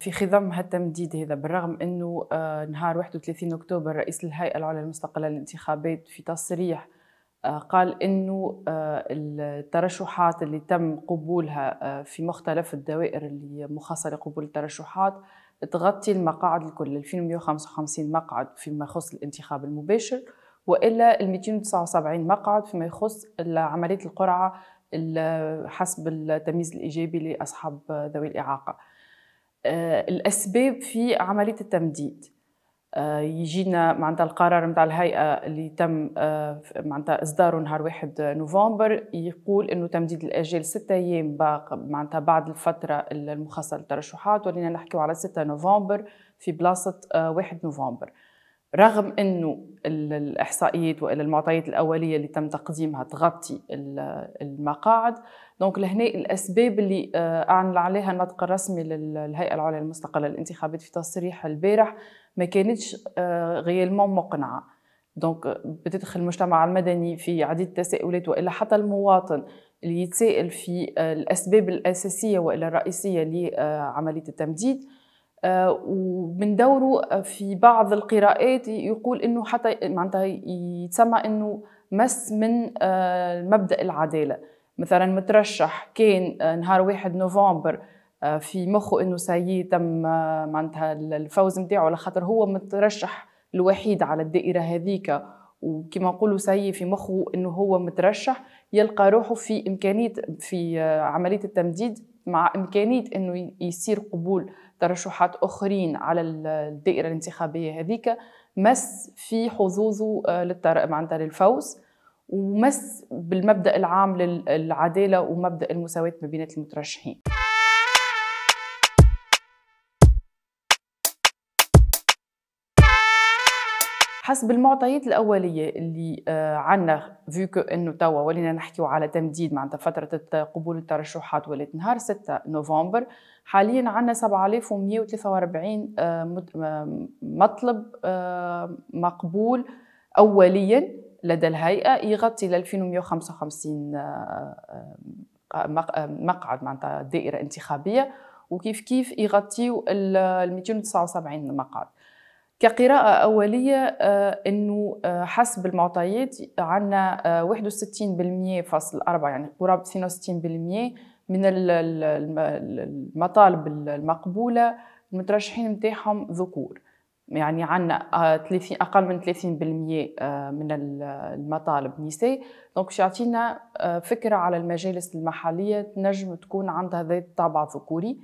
في خضم هالتمديد هذا بالرغم انه آه، نهار 31 اكتوبر رئيس الهيئه العليا المستقله للانتخابات في تصريح آه، قال انه آه، الترشحات اللي تم قبولها في مختلف الدوائر اللي مخصصه لقبول الترشحات تغطي المقاعد الكل 2155 مقعد فيما يخص الانتخاب المباشر والا ال 279 مقعد فيما يخص عمليه القرعه حسب التمييز الايجابي لاصحاب ذوي الاعاقه. آه، الاسباب في عمليه التمديد آه، يجينا معناتها القرار نتاع الهيئه اللي تم آه، معناتها اصداره نهار 1 نوفمبر يقول انه تمديد الاجل 6 ايام باق معناتها بعد الفتره المخصصه للترشحات ولينا نحكيو على 6 نوفمبر في بلاصه 1 نوفمبر رغم انه الاحصائيات والا المعطيات الاوليه اللي تم تقديمها تغطي المقاعد دونك لهنا الاسباب اللي آه، اعلن عليها النطق الرسمي للهيئه العليا المستقله للانتخابات في تصريح البارح ما كانتش آه، غيالمون مقنعه دونك بتدخل المجتمع المدني في عديد التساؤلات والا حتى المواطن اللي يتساءل في آه، الاسباب الاساسيه والا الرئيسيه لعمليه التمديد آه، ومن دوره آه، في بعض القراءات يقول انه حتى معناتها يتسمى انه مس من آه، مبدا العداله مثلا مترشح كان نهار 1 نوفمبر في مخه انه سيي تم معناتها الفوز نتاعو على خاطر هو مترشح الوحيد على الدائره هذيك وكما نقولوا سيي في مخه انه هو مترشح يلقى روحه في امكانيه في عمليه التمديد مع امكانيه انه يصير قبول ترشحات اخرين على الدائره الانتخابيه هذيك مس في حظوظه آه، معناتها للفوز ومس بالمبدا العام للعداله ومبدا المساواه ما بين المترشحين حسب المعطيات الاوليه اللي آه، عندنا فيو انه توا ولينا نحكيو على تمديد معناتها فتره قبول الترشحات ولات نهار 6 نوفمبر حاليا عندنا 7143 آه، آه، مطلب مقبول اوليا لدى الهيئه يغطي ل 2155 مقعد معناتها دائره انتخابيه وكيف كيف يغطيو ال 279 مقعد كقراءة أولية آه، أنه آه، حسب المعطيات عنا 61% آه، فاصل 4 يعني قرابة 62% من المطالب المقبولة المترشحين متاحهم ذكور يعني عنا 30 اقل من 30% من المطالب نساء دونك باش يعطينا فكره على المجالس المحليه تنجم تكون عندها ذات طابع ذكوري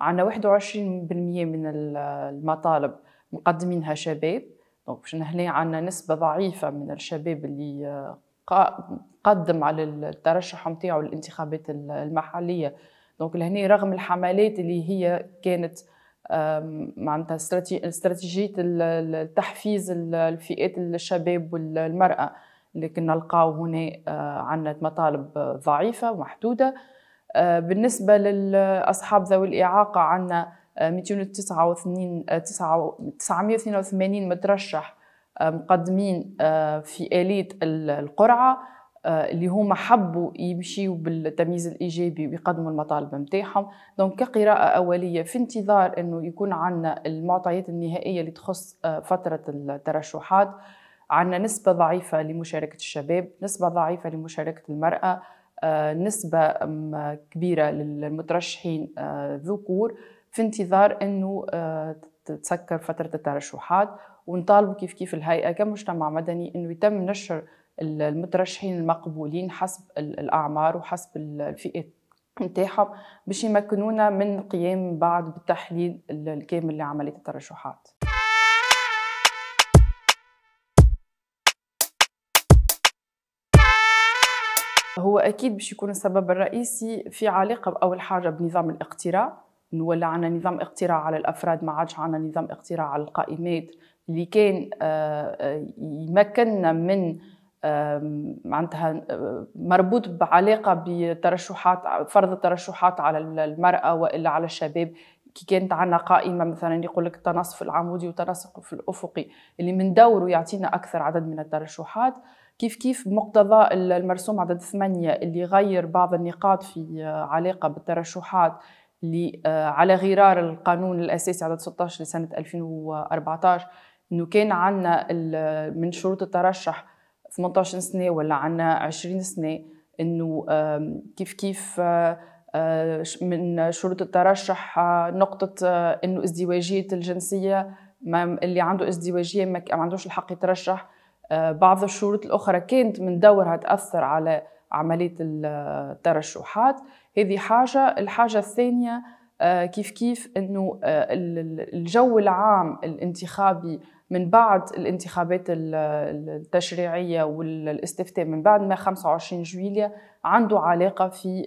عنا 21% من المطالب مقدمينها شباب دونك باش هنا عندنا نسبة ضعيفة من الشباب اللي آه، قدم على الترشح نتاعو للانتخابات المحلية دونك لهنا رغم الحملات اللي هي كانت معناتها استراتيجية التحفيز الفئات الشباب والمرأة لكن كنا نلقاو هنا آه، عندنا مطالب ضعيفة محدودة آه، بالنسبة للأصحاب ذوي الإعاقة عندنا 289 982 مترشح مقدمين آه، في آلية القرعة آه، اللي هما حبوا يمشيوا بالتمييز الايجابي ويقدموا المطالب نتاعهم دونك كقراءه اوليه في انتظار انه يكون عندنا المعطيات النهائيه اللي تخص فتره الترشحات عندنا نسبه ضعيفه لمشاركه الشباب نسبه ضعيفه لمشاركه المراه آه، نسبة كبيرة للمترشحين آه، ذكور في انتظار أنه آه، تتسكر فترة الترشحات ونطالبوا كيف كيف الهيئة كمجتمع مدني أنه يتم نشر المترشحين المقبولين حسب الأعمار وحسب الفئات نتاعهم باش يمكنونا من قيام بعد بالتحليل الكامل لعملية الترشحات هو اكيد باش يكون السبب الرئيسي في علاقه باول حاجه بنظام الاقتراع نولى عنا نظام اقتراع على الافراد ما عادش عنا نظام اقتراع على القائمات اللي كان آه، آه، يمكننا من معناتها آه، مربوط بعلاقه بترشحات فرض الترشحات على المراه والا على الشباب كي كانت عندنا قائمه مثلا يقول لك التناصف العمودي والتناصف الافقي اللي من دوره يعطينا اكثر عدد من الترشحات كيف كيف بمقتضى المرسوم عدد ثمانية اللي غير بعض النقاط في آه، علاقة بالترشحات اللي آه، على غرار القانون الأساسي عدد 16 لسنة 2014 إنه كان عنا آه، من شروط الترشح 18 سنة ولا عنا 20 سنة إنه كيف كيف من شروط الترشح نقطة إنه ازدواجية الجنسية اللي عنده ازدواجية ما عندوش الحق يترشح آه، بعض الشروط الأخرى كانت من دورها تأثر على عملية الترشحات هذه حاجة الحاجة الثانية آه، كيف كيف أنه آه، الجو العام الانتخابي من بعد الانتخابات التشريعية والاستفتاء من بعد ما 25 جويلية عنده علاقة في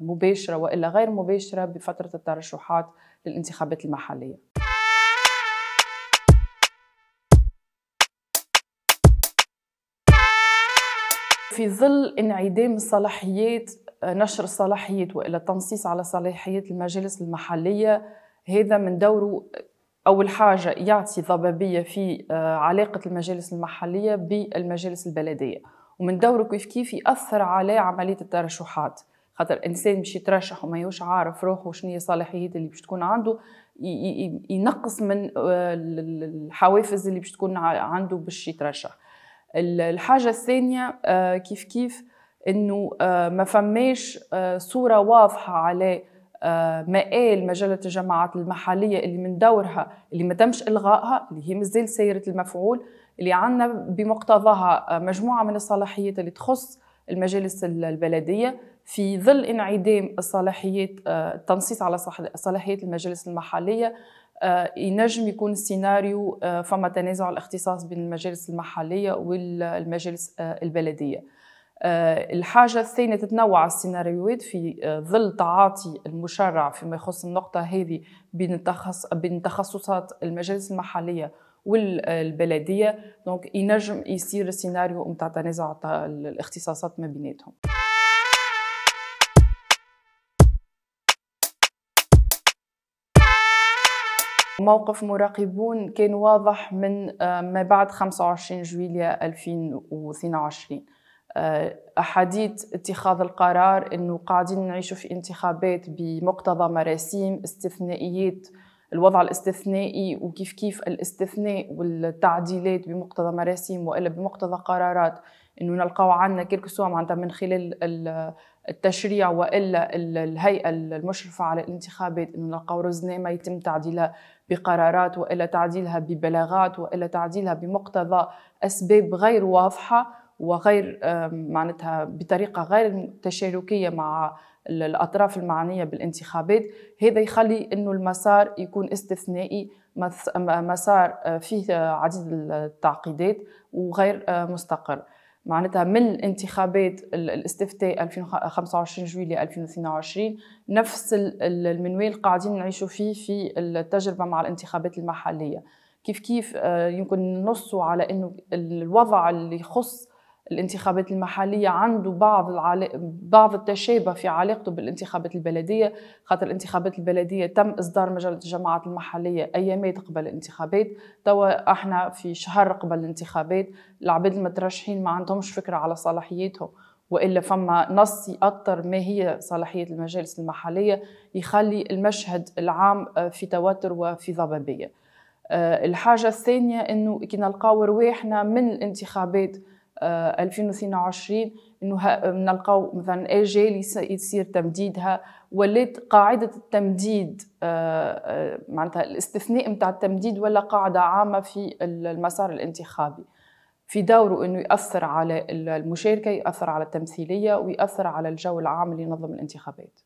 مباشرة وإلا غير مباشرة بفترة الترشحات للانتخابات المحلية في ظل انعدام الصلاحيات آه، نشر الصلاحيات والا التنصيص على صلاحيات المجالس المحليه هذا من دوره آه، اول حاجه يعطي ضبابيه في آه، علاقه المجالس المحليه بالمجالس البلديه ومن دوره كيف كيف ياثر على عمليه الترشحات خاطر الانسان باش يترشح وما يوش عارف روحه شنو هي الصلاحيات اللي باش تكون عنده ينقص من الحوافز اللي باش تكون عنده باش يترشح الحاجة الثانية آه، كيف كيف انه آه، ما فماش آه، صورة واضحة على مقال مجلة الجماعات المحلية اللي من دورها اللي ما تمش إلغائها اللي هي مازال سيرة المفعول اللي عندنا بمقتضاها مجموعة من الصلاحيات اللي تخص المجالس البلدية في ظل انعدام الصلاحيات التنصيص على صلاحيات المجالس المحلية آه، ينجم يكون السيناريو آه، فما تنازع الاختصاص بين المجالس المحلية والمجالس آه، البلدية الحاجة الثانية تتنوع السيناريوهات في ظل تعاطي المشرع فيما يخص النقطة هذه بين التخص بين تخصصات المجالس المحلية والبلدية دونك ينجم يصير السيناريو متاع تنازع الاختصاصات ما بيناتهم موقف مراقبون كان واضح من آه، ما بعد 25 جويليا 2022 أحاديث اتخاذ القرار أنه قاعدين نعيش في انتخابات بمقتضى مراسيم استثنائيات الوضع الاستثنائي وكيف كيف الاستثناء والتعديلات بمقتضى مراسيم والا بمقتضى قرارات انه نلقاو عندنا كيلك سوا معناتها من خلال التشريع والا الهيئه المشرفه على الانتخابات انه نلقاو رزنامه يتم تعديلها بقرارات والا تعديلها ببلاغات والا تعديلها بمقتضى اسباب غير واضحه وغير معناتها بطريقه غير تشاركيه مع الاطراف المعنيه بالانتخابات هذا يخلي انه المسار يكون استثنائي مسار آه، فيه آه، عديد التعقيدات وغير آه، مستقر معناتها من الانتخابات الاستفتاء 25 جويلية 2022 نفس المنوال قاعدين نعيشوا فيه في التجربة مع الانتخابات المحلية كيف كيف آه، يمكن نصوا على انه الوضع اللي يخص الانتخابات المحلية عنده بعض بعض التشابه في علاقته بالانتخابات البلدية خاطر الانتخابات البلدية تم إصدار مجلة الجماعات المحلية أيامات قبل الانتخابات توا احنا في شهر قبل الانتخابات العباد المترشحين ما عندهمش فكرة على صلاحياتهم والا فما نص يأطر ما هي صلاحيه المجالس المحليه يخلي المشهد العام آه، في توتر وفي ضبابيه. آه، الحاجه الثانيه انه كي نلقاو رواحنا من الانتخابات 2022 آه، انه نلقاو مثلا اجال يصير تمديدها ولات قاعده التمديد آه، آه، معناتها الاستثناء نتاع التمديد ولا قاعده عامه في المسار الانتخابي في دوره انه ياثر على المشاركه ياثر على التمثيليه وياثر على الجو العام اللي ينظم الانتخابات